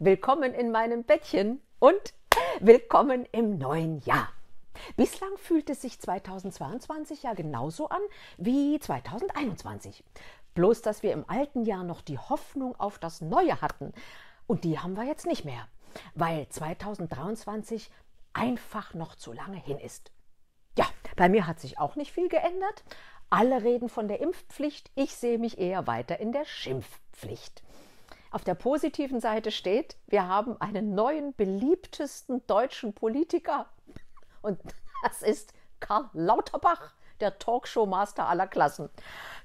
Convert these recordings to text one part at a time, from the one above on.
willkommen in meinem Bettchen und willkommen im neuen Jahr. Bislang fühlt es sich 2022 ja genauso an wie 2021. Bloß, dass wir im alten Jahr noch die Hoffnung auf das Neue hatten. Und die haben wir jetzt nicht mehr, weil 2023 einfach noch zu lange hin ist. Ja, bei mir hat sich auch nicht viel geändert. Alle reden von der Impfpflicht, ich sehe mich eher weiter in der Schimpfpflicht. Auf der positiven Seite steht, wir haben einen neuen beliebtesten deutschen Politiker. Und das ist Karl Lauterbach, der Talkshow-Master aller Klassen.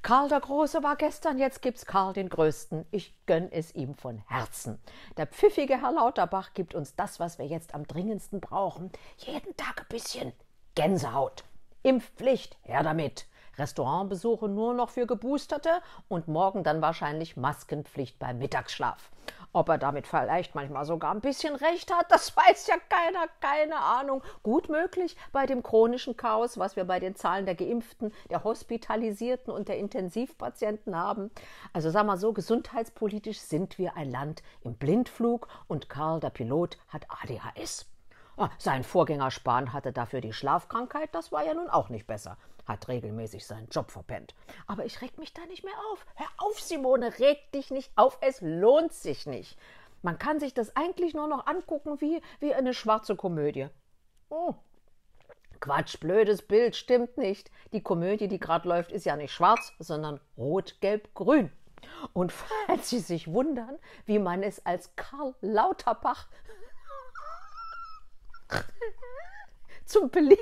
Karl der Große war gestern, jetzt gibt's Karl den Größten. Ich gönn es ihm von Herzen. Der pfiffige Herr Lauterbach gibt uns das, was wir jetzt am dringendsten brauchen. Jeden Tag ein bisschen Gänsehaut. Impfpflicht, her damit. Restaurantbesuche nur noch für Geboosterte und morgen dann wahrscheinlich Maskenpflicht beim Mittagsschlaf. Ob er damit vielleicht manchmal sogar ein bisschen recht hat, das weiß ja keiner, keine Ahnung. Gut möglich bei dem chronischen Chaos, was wir bei den Zahlen der Geimpften, der Hospitalisierten und der Intensivpatienten haben. Also sag mal so, gesundheitspolitisch sind wir ein Land im Blindflug und Karl, der Pilot, hat ADHS. Ah, sein Vorgänger Spahn hatte dafür die Schlafkrankheit, das war ja nun auch nicht besser. Hat regelmäßig seinen Job verpennt. Aber ich reg mich da nicht mehr auf. Hör auf, Simone, reg dich nicht auf, es lohnt sich nicht. Man kann sich das eigentlich nur noch angucken wie, wie eine schwarze Komödie. Oh. Quatsch, blödes Bild, stimmt nicht. Die Komödie, die gerade läuft, ist ja nicht schwarz, sondern rot-gelb-grün. Und falls Sie sich wundern, wie man es als Karl Lauterbach zum, belieb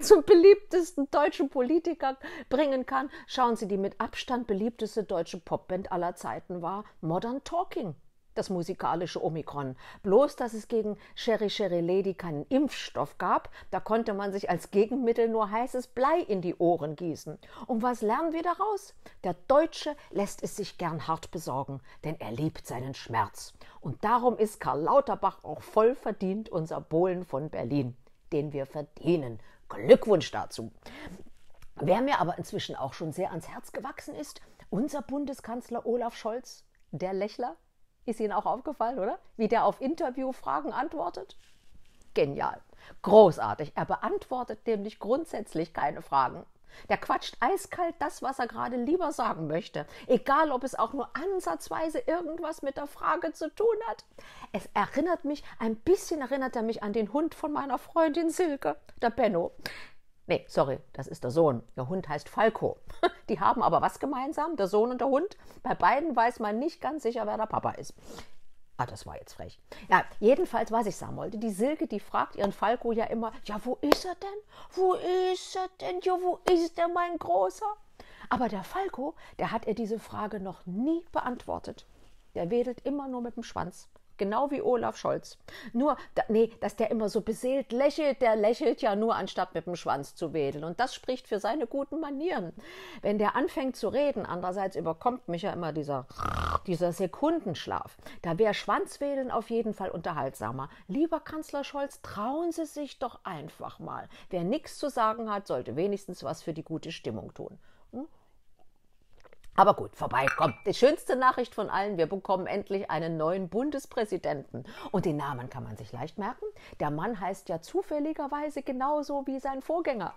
zum beliebtesten deutschen Politiker bringen kann. Schauen Sie, die mit Abstand beliebteste deutsche Popband aller Zeiten war Modern Talking das musikalische Omikron. Bloß, dass es gegen Sherry Sherry Lady keinen Impfstoff gab, da konnte man sich als Gegenmittel nur heißes Blei in die Ohren gießen. Und was lernen wir daraus? Der Deutsche lässt es sich gern hart besorgen, denn er liebt seinen Schmerz. Und darum ist Karl Lauterbach auch voll verdient unser Bohlen von Berlin, den wir verdienen. Glückwunsch dazu. Wer mir aber inzwischen auch schon sehr ans Herz gewachsen ist, unser Bundeskanzler Olaf Scholz, der Lächler, ist Ihnen auch aufgefallen, oder? Wie der auf Interviewfragen antwortet? Genial. Großartig. Er beantwortet nämlich grundsätzlich keine Fragen. Der quatscht eiskalt das, was er gerade lieber sagen möchte, egal ob es auch nur ansatzweise irgendwas mit der Frage zu tun hat. Es erinnert mich, ein bisschen erinnert er mich an den Hund von meiner Freundin Silke, der Benno. Nee, sorry, das ist der Sohn. Der Hund heißt Falco. Die haben aber was gemeinsam, der Sohn und der Hund. Bei beiden weiß man nicht ganz sicher, wer der Papa ist. Ah, das war jetzt frech. Ja, jedenfalls, was ich sagen wollte, die Silke, die fragt ihren Falco ja immer, ja, wo ist er denn? Wo ist er denn? Ja, wo ist er, mein Großer? Aber der Falco, der hat ihr diese Frage noch nie beantwortet. Der wedelt immer nur mit dem Schwanz. Genau wie Olaf Scholz. Nur, da, nee, dass der immer so beseelt lächelt, der lächelt ja nur, anstatt mit dem Schwanz zu wedeln. Und das spricht für seine guten Manieren. Wenn der anfängt zu reden, andererseits überkommt mich ja immer dieser, dieser Sekundenschlaf. Da wäre Schwanzwedeln auf jeden Fall unterhaltsamer. Lieber Kanzler Scholz, trauen Sie sich doch einfach mal. Wer nichts zu sagen hat, sollte wenigstens was für die gute Stimmung tun. Hm? Aber gut, vorbei, komm. Die schönste Nachricht von allen, wir bekommen endlich einen neuen Bundespräsidenten. Und den Namen kann man sich leicht merken. Der Mann heißt ja zufälligerweise genauso wie sein Vorgänger.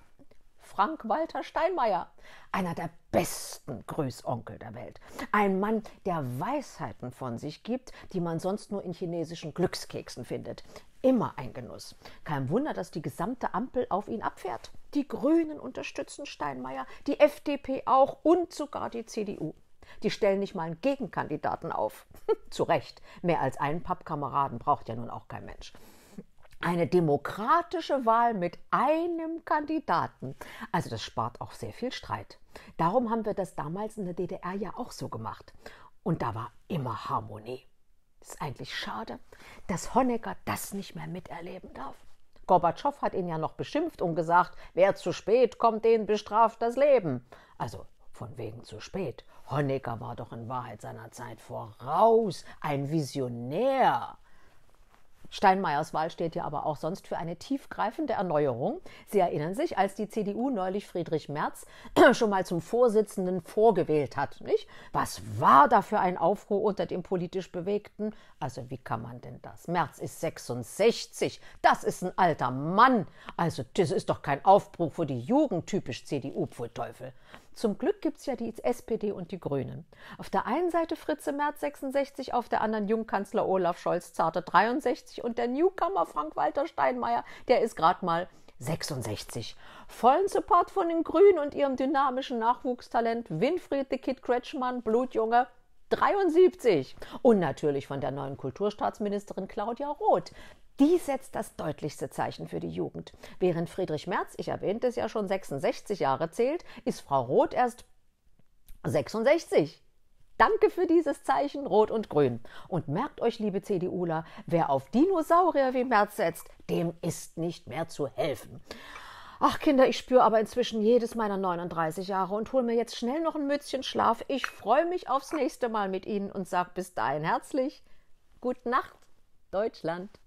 Frank-Walter Steinmeier, einer der besten Grüßonkel der Welt. Ein Mann, der Weisheiten von sich gibt, die man sonst nur in chinesischen Glückskeksen findet. Immer ein Genuss. Kein Wunder, dass die gesamte Ampel auf ihn abfährt. Die Grünen unterstützen Steinmeier, die FDP auch und sogar die CDU. Die stellen nicht mal einen Gegenkandidaten auf. Zu Recht. Mehr als einen Pappkameraden braucht ja nun auch kein Mensch. Eine demokratische Wahl mit einem Kandidaten. Also das spart auch sehr viel Streit. Darum haben wir das damals in der DDR ja auch so gemacht. Und da war immer Harmonie. Es ist eigentlich schade, dass Honecker das nicht mehr miterleben darf. Gorbatschow hat ihn ja noch beschimpft und gesagt, wer zu spät kommt, den bestraft das Leben. Also von wegen zu spät. Honecker war doch in Wahrheit seiner Zeit voraus, ein Visionär. Steinmeiers Wahl steht ja aber auch sonst für eine tiefgreifende Erneuerung. Sie erinnern sich, als die CDU neulich Friedrich Merz schon mal zum Vorsitzenden vorgewählt hat, nicht? Was war da für ein Aufruhr unter den politisch Bewegten? Also wie kann man denn das? Merz ist 66, das ist ein alter Mann. Also das ist doch kein Aufbruch für die Jugend, typisch CDU, Pfullteufel. Zum Glück gibt es ja die SPD und die Grünen. Auf der einen Seite Fritze Merz 66, auf der anderen Jungkanzler Olaf Scholz zarte 63 und der Newcomer Frank-Walter Steinmeier, der ist gerade mal 66. Vollen Support von den Grünen und ihrem dynamischen Nachwuchstalent Winfried the Kid Kretschmann, Blutjunge, 73. Und natürlich von der neuen Kulturstaatsministerin Claudia Roth, die setzt das deutlichste Zeichen für die Jugend. Während Friedrich Merz, ich erwähnte es ja schon, 66 Jahre zählt, ist Frau Roth erst 66. Danke für dieses Zeichen Rot und Grün. Und merkt euch, liebe CDUler, wer auf Dinosaurier wie Merz setzt, dem ist nicht mehr zu helfen. Ach Kinder, ich spüre aber inzwischen jedes meiner 39 Jahre und hole mir jetzt schnell noch ein Mützchen Schlaf. Ich freue mich aufs nächste Mal mit Ihnen und sage bis dahin herzlich Gute Nacht, Deutschland.